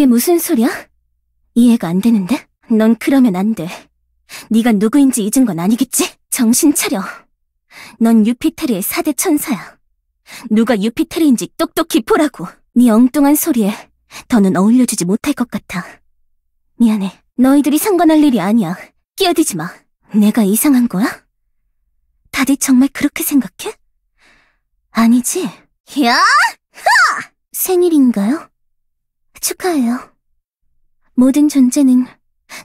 그게 무슨 소리야? 이해가 안 되는데? 넌 그러면 안 돼. 네가 누구인지 잊은 건 아니겠지? 정신 차려. 넌 유피테리의 4대 천사야. 누가 유피테리인지 똑똑히 보라고. 네 엉뚱한 소리에 더는 어울려주지 못할 것 같아. 미안해. 너희들이 상관할 일이 아니야. 끼어들지 마. 내가 이상한 거야? 다들 정말 그렇게 생각해? 아니지? 야! 하! 생일인가요? 축하해요. 모든 존재는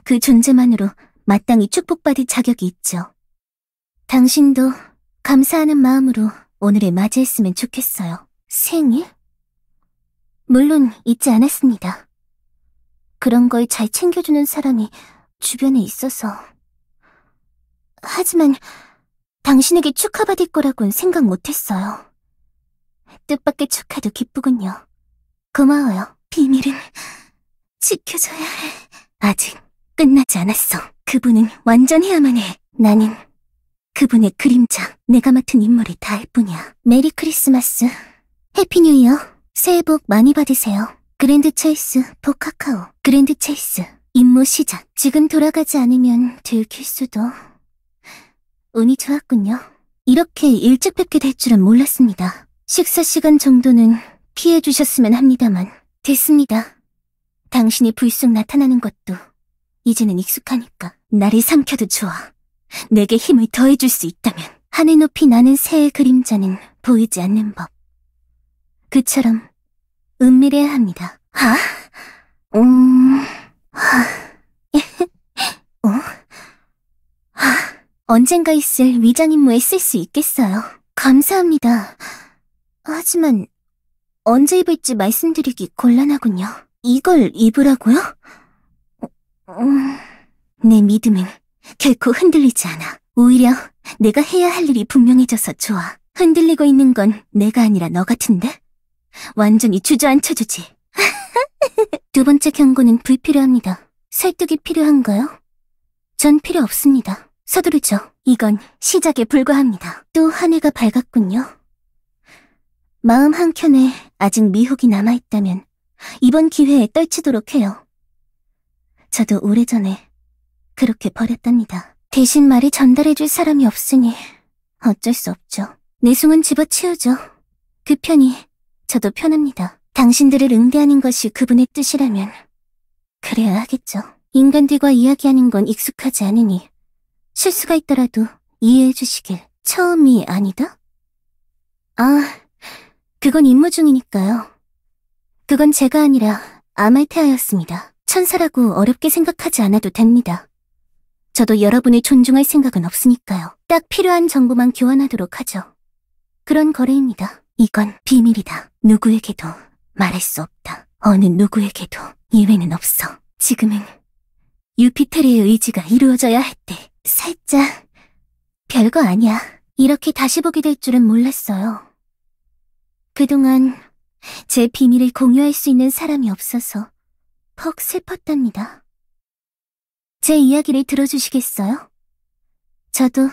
그 존재만으로 마땅히 축복받을 자격이 있죠. 당신도 감사하는 마음으로 오늘을 맞이했으면 좋겠어요. 생일? 물론 잊지 않았습니다. 그런 걸 잘 챙겨주는 사람이 주변에 있어서. 하지만 당신에게 축하받을 거라고는 생각 못했어요. 뜻밖의 축하도 기쁘군요. 고마워요. 비밀은 지켜줘야 해. 아직 끝나지 않았어. 그분은 완전해야만 해. 나는 그분의 그림자, 내가 맡은 인물이 다할 뿐이야. 메리 크리스마스, 해피 뉴 이어, 새해 복 많이 받으세요. 그랜드 체이스, 복카카오, 그랜드 체이스, 임무 시작. 지금 돌아가지 않으면 들킬 수도. 운이 좋았군요. 이렇게 일찍 뵙게 될 줄은 몰랐습니다. 식사 시간 정도는 피해 주셨으면 합니다만. 됐습니다. 당신이 불쑥 나타나는 것도 이제는 익숙하니까. 나를 삼켜도 좋아. 내게 힘을 더해줄 수 있다면. 하늘 높이 나는 새의 그림자는 보이지 않는 법. 그처럼 은밀해야 합니다. 아, 음, 하, 아, 어? 하, 아, 언젠가 있을 위장 임무에 쓸 수 있겠어요. 감사합니다. 하지만 언제 입을지 말씀드리기 곤란하군요. 이걸 입으라고요? 어, 음... 내 믿음은 결코 흔들리지 않아. 오히려 내가 해야 할 일이 분명해져서 좋아. 흔들리고 있는 건 내가 아니라 너 같은데? 완전히 주저앉혀주지. 두 번째 경고는 불필요합니다. 설득이 필요한가요? 전 필요 없습니다. 서두르죠. 이건 시작에 불과합니다. 또 한 해가 밝았군요. 마음 한켠에 아직 미혹이 남아있다면 이번 기회에 떨치도록 해요. 저도 오래전에 그렇게 버렸답니다. 대신 말이 전달해줄 사람이 없으니 어쩔 수 없죠. 내숭은 집어치우죠. 그 편이 저도 편합니다. 당신들을 응대하는 것이 그분의 뜻이라면 그래야 하겠죠. 인간들과 이야기하는 건 익숙하지 않으니 실수가 있더라도 이해해 주시길. 처음이 아니다? 아... 그건 임무 중이니까요. 그건 제가 아니라 아말테아였습니다. 천사라고 어렵게 생각하지 않아도 됩니다. 저도 여러분을 존중할 생각은 없으니까요. 딱 필요한 정보만 교환하도록 하죠. 그런 거래입니다. 이건 비밀이다. 누구에게도 말할 수 없다. 어느 누구에게도 예외는 없어. 지금은 유피테리의 의지가 이루어져야 할 때. 살짝 별거 아니야. 이렇게 다시 보게 될 줄은 몰랐어요. 그동안 제 비밀을 공유할 수 있는 사람이 없어서 퍽 슬펐답니다. 제 이야기를 들어주시겠어요? 저도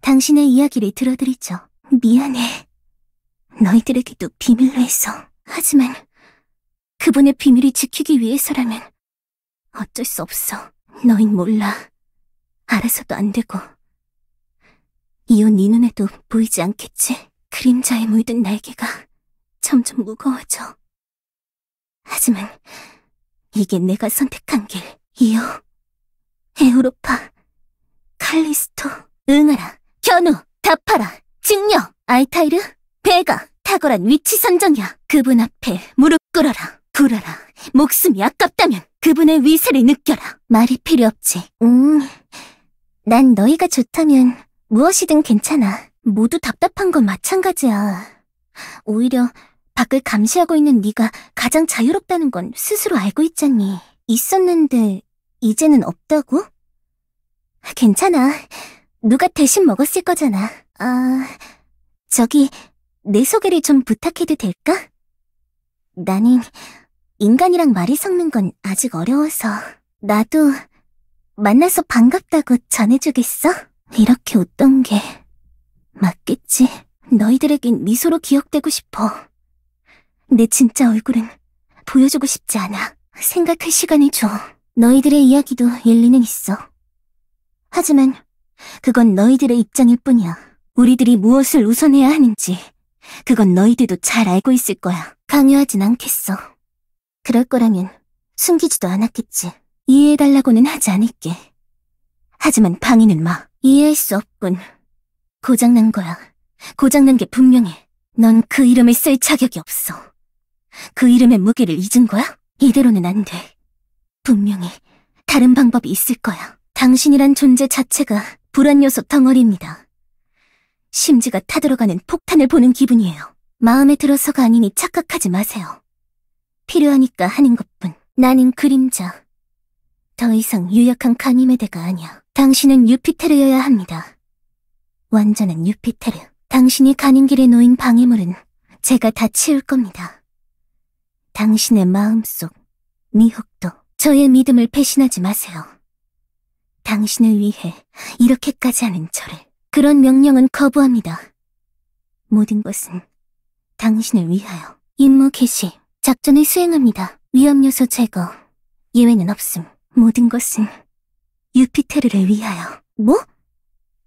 당신의 이야기를 들어드리죠. 미안해. 너희들에게도 비밀로 해서. 하지만 그분의 비밀을 지키기 위해서라면 어쩔 수 없어. 너흰 몰라. 알아서도 안 되고. 이혼 네 눈에도 보이지 않겠지? 그림자에 물든 날개가 점점 무거워져. 하지만 이게 내가 선택한 길. 이오, 에우로파, 칼리스토, 응하라, 견우, 답하라, 증명, 아이타이르, 배가, 탁월한 위치 선정이야. 그분 앞에 무릎 꿇어라, 굴어라. 목숨이 아깝다면 그분의 위세를 느껴라. 말이 필요 없지. 음, 난 너희가 좋다면 무엇이든 괜찮아. 모두 답답한 건 마찬가지야. 오히려 밖을 감시하고 있는 네가 가장 자유롭다는 건 스스로 알고 있잖니. 있었는데 이제는 없다고? 괜찮아. 누가 대신 먹었을 거잖아. 아, 저기 내 소개를 좀 부탁해도 될까? 나는 인간이랑 말이 섞는 건 아직 어려워서 나도 만나서 반갑다고 전해주겠어? 이렇게 웃던 게 맞겠지. 너희들에겐 미소로 기억되고 싶어. 내 진짜 얼굴은 보여주고 싶지 않아. 생각할 시간을 줘. 너희들의 이야기도 일리는 있어. 하지만 그건 너희들의 입장일 뿐이야. 우리들이 무엇을 우선해야 하는지 그건 너희들도 잘 알고 있을 거야. 강요하진 않겠어. 그럴 거라면 숨기지도 않았겠지. 이해해달라고는 하지 않을게. 하지만 방해는 마. 이해할 수 없군. 고장난 거야. 고장난 게 분명해. 넌 그 이름을 쓸 자격이 없어. 그 이름의 무게를 잊은 거야? 이대로는 안 돼. 분명히 다른 방법이 있을 거야. 당신이란 존재 자체가 불안 요소 덩어리입니다. 심지가 타들어가는 폭탄을 보는 기분이에요. 마음에 들어서가 아니니 착각하지 마세요. 필요하니까 하는 것뿐. 나는 그림자. 더 이상 유약한 가니메데가 아니야. 당신은 유피테르여야 합니다. 완전한 유피테르. 당신이 가는 길에 놓인 방해물은 제가 다 치울 겁니다. 당신의 마음속, 미혹도 저의 믿음을 배신하지 마세요. 당신을 위해 이렇게까지 하는 저를 그런 명령은 거부합니다. 모든 것은 당신을 위하여 임무 개시, 작전을 수행합니다. 위험 요소 제거, 예외는 없음. 모든 것은 유피테르를 위하여. 뭐?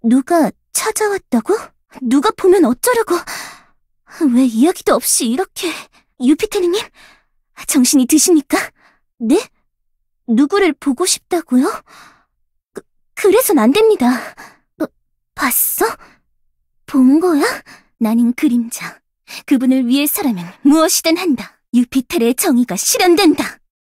누가 찾아왔다고? 누가 보면 어쩌려고? 왜 이야기도 없이 이렇게... 유피테리님? 정신이 드십니까? 네? 누구를 보고 싶다고요? 그, 그래선 안 됩니다. 어, 봤어? 본 거야? 나는 그림자. 그분을 위해서라면 무엇이든 한다. 유피테의 정의가 실현된다.